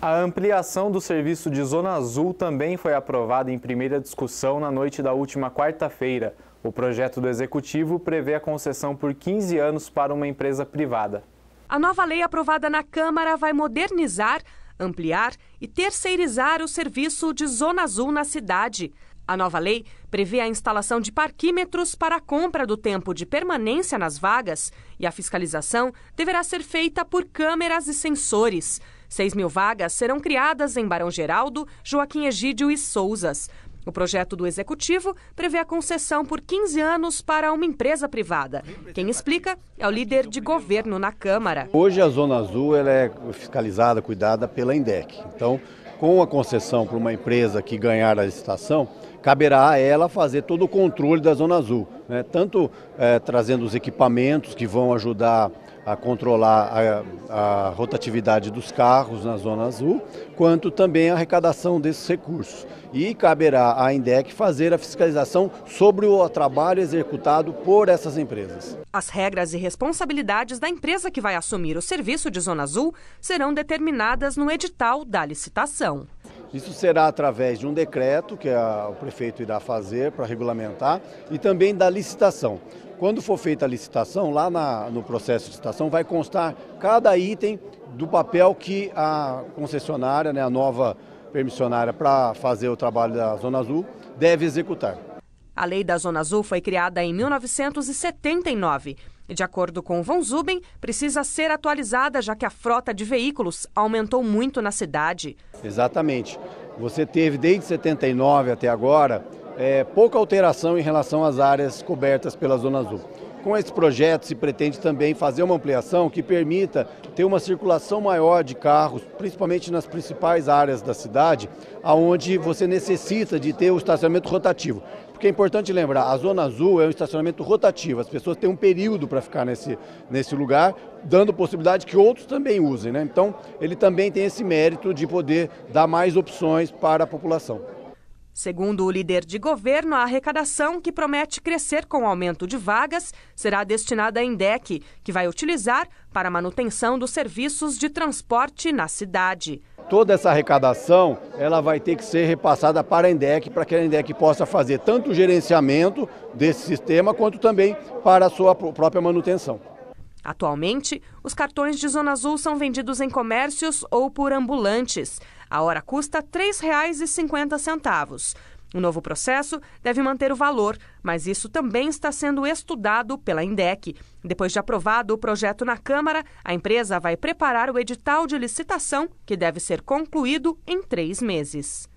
A ampliação do serviço de Zona Azul também foi aprovada em primeira discussão na noite da última quarta-feira. O projeto do Executivo prevê a concessão por 15 anos para uma empresa privada. A nova lei aprovada na Câmara vai modernizar, ampliar e terceirizar o serviço de Zona Azul na cidade. A nova lei prevê a instalação de parquímetros para a compra do tempo de permanência nas vagas e a fiscalização deverá ser feita por câmeras e sensores. 6 mil vagas serão criadas em Barão Geraldo, Joaquim Egídio e Souzas. O projeto do executivo prevê a concessão por 15 anos para uma empresa privada. Quem explica é o líder de governo na Câmara. Hoje a Zona Azul ela é fiscalizada, cuidada pela INDEC. Então, com a concessão para uma empresa que ganhar a licitação, caberá a ela fazer todo o controle da Zona Azul né, tanto é, trazendo os equipamentos que vão ajudar a controlar a, a, rotatividade dos carros na Zona Azul, quanto também a arrecadação desses recursos. E caberá à INDEC fazer a fiscalização sobre o trabalho executado por essas empresas. As regras e responsabilidades da empresa que vai assumir o serviço de Zona Azul serão determinadas no edital da licitação. Isso será através de um decreto que a, o prefeito irá fazer para regulamentar e também da licitação. Quando for feita a licitação, lá na, no processo de licitação vai constar cada item do papel que a concessionária, né, a nova permissionária para fazer o trabalho da Zona Azul, deve executar. A Lei da Zona Azul foi criada em 1979 e, de acordo com Von Zuben, precisa ser atualizada já que a frota de veículos aumentou muito na cidade. Exatamente. Você teve desde 79 até agora é, pouca alteração em relação às áreas cobertas pela Zona Azul. Com esse projeto se pretende também fazer uma ampliação que permita ter uma circulação maior de carros, principalmente nas principais áreas da cidade, aonde você necessita de ter o estacionamento rotativo. Porque é importante lembrar, a Zona Azul é um estacionamento rotativo, as pessoas têm um período para ficar nesse, nesse lugar, dando possibilidade que outros também usem. Né? Então, ele também tem esse mérito de poder dar mais opções para a população. Segundo o líder de governo, a arrecadação, que promete crescer com o aumento de vagas, será destinada à INDEC, que vai utilizar para a manutenção dos serviços de transporte na cidade. Toda essa arrecadação ela vai ter que ser repassada para a INDEC, para que a INDEC possa fazer tanto o gerenciamento desse sistema, quanto também para a sua própria manutenção. Atualmente, os cartões de Zona Azul são vendidos em comércios ou por ambulantes. A hora custa R$ 3,50. O novo processo deve manter o valor, mas isso também está sendo estudado pela INDEC. Depois de aprovado o projeto na Câmara, a empresa vai preparar o edital de licitação, que deve ser concluído em três meses.